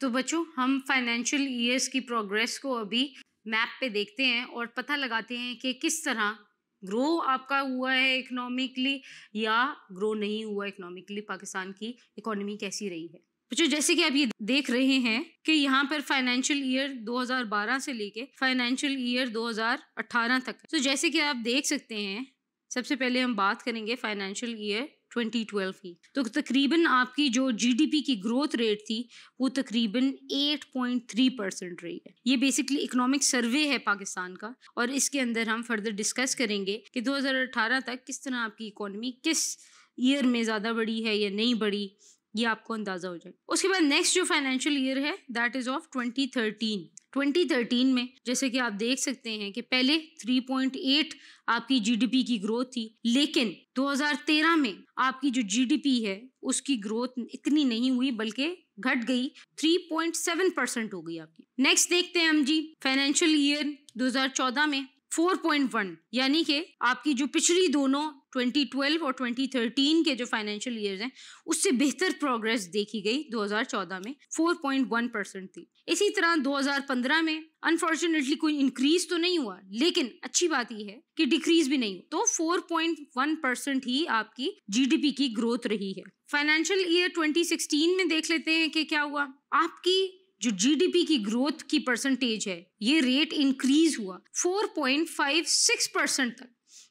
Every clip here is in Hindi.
तो बच्चों हम फाइनेंशियल ईयर्स की प्रोग्रेस को अभी मैप पे देखते हैं और पता लगाते हैं कि किस तरह ग्रो आपका हुआ है इकोनॉमिकली या ग्रो नहीं हुआ इकोनॉमिकली पाकिस्तान की इकोनॉमी कैसी रही है बच्चों जैसे कि आप ये देख रहे हैं कि यहाँ पर फाइनेंशियल ईयर 2012 से लेके फाइनेंशियल ईयर 2018 तक तो जैसे कि आप देख सकते हैं सबसे पहले हम बात करेंगे फाइनेंशियल ईयर 2012 की तो तकरीबन आपकी जो जीडीपी की ग्रोथ रेट थी वो तकरीबन 8.3 परसेंट रही है ये बेसिकली इकोनॉमिक सर्वे है पाकिस्तान का और इसके अंदर हम फर्दर डिस्कस करेंगे कि 2018 तक किस तरह आपकी इकोनॉमी किस ईयर में ज़्यादा बढ़ी है या नहीं बढ़ी ये आपको अंदाज़ा हो जाएगा उसके बाद नेक्स्ट जो फाइनेंशियल ईयर है दैट इज़ ऑफ ट्वेंटी 2013 में जैसे कि आप देख सकते हैं कि पहले 3.8 आपकी जीडीपी की ग्रोथ थी लेकिन 2013 में आपकी जो जीडीपी है उसकी ग्रोथ इतनी नहीं हुई बल्कि घट गई 3.7 परसेंट हो गई आपकी नेक्स्ट देखते हैं हम जी फाइनेंशियल ईयर 2014 में 4.1 यानी कि आपकी जो पिछली दोनों 2012 और 2013 के जो फाइनेंशियल ईयर्स हैं उससे बेहतर प्रोग्रेस देखी गई 2014 में 4.1 परसेंट थी इसी तरह 2015 में अनफॉर्चुनेटली कोई इंक्रीज तो नहीं हुआ लेकिन अच्छी बात यह है कि डिक्रीज भी नहीं तो 4.1 परसेंट ही आपकी जीडीपी की ग्रोथ रही है फाइनेंशियल ईयर 2016 में देख लेते हैं कि क्या हुआ आपकी जो जीडीपी की ग्रोथ की परसेंटेज है ये रेट इंक्रीज हुआ 4.56 परसेंट तक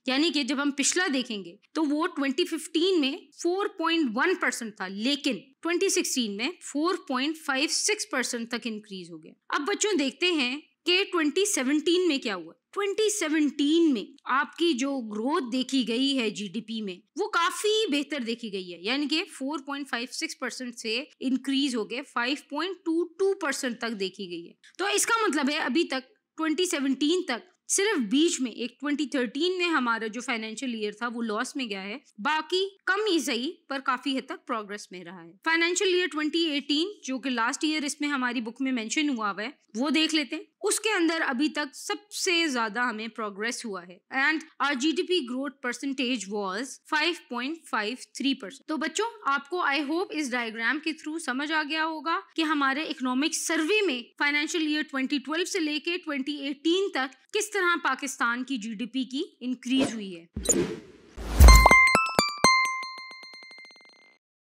यानी कि जब हम पिछला देखेंगे तो वो 2015 में 4.1 परसेंट था लेकिन 2016 में 4.56 परसेंट तक इंक्रीज हो गया अब बच्चों देखते हैं के 2017 में क्या हुआ 2017 में आपकी जो ग्रोथ देखी गई है जीडीपी में वो काफी बेहतर देखी गई है यानी कि 4.56 परसेंट से इंक्रीज हो गए 5.22 परसेंट तक देखी गई है तो इसका मतलब है अभी तक 2017 तक सिर्फ बीच में एक 2013 में हमारा जो फाइनेंशियल ईयर था वो लॉस में गया है बाकी कम ही सही पर काफी हद तक प्रोग्रेस में रहा है फाइनेंशियल ईयर 2018 जो कि लास्ट ईयर इसमें हमारी बुक में मेंशन हुआ हुआ है वो देख लेते हैं उसके अंदर अभी तक सबसे ज्यादा हमें प्रोग्रेस हुआ है and R G P growth percentage was 5.53 percent तो बच्चों आपको आई होप इस डायग्राम के थ्रू समझ आ गया होगा कि हमारे इकोनॉमिक सर्वे में फाइनेंशियल ईयर 2012 से लेके 2018 तक किस तरह पाकिस्तान की जीडीपी की इंक्रीज हुई है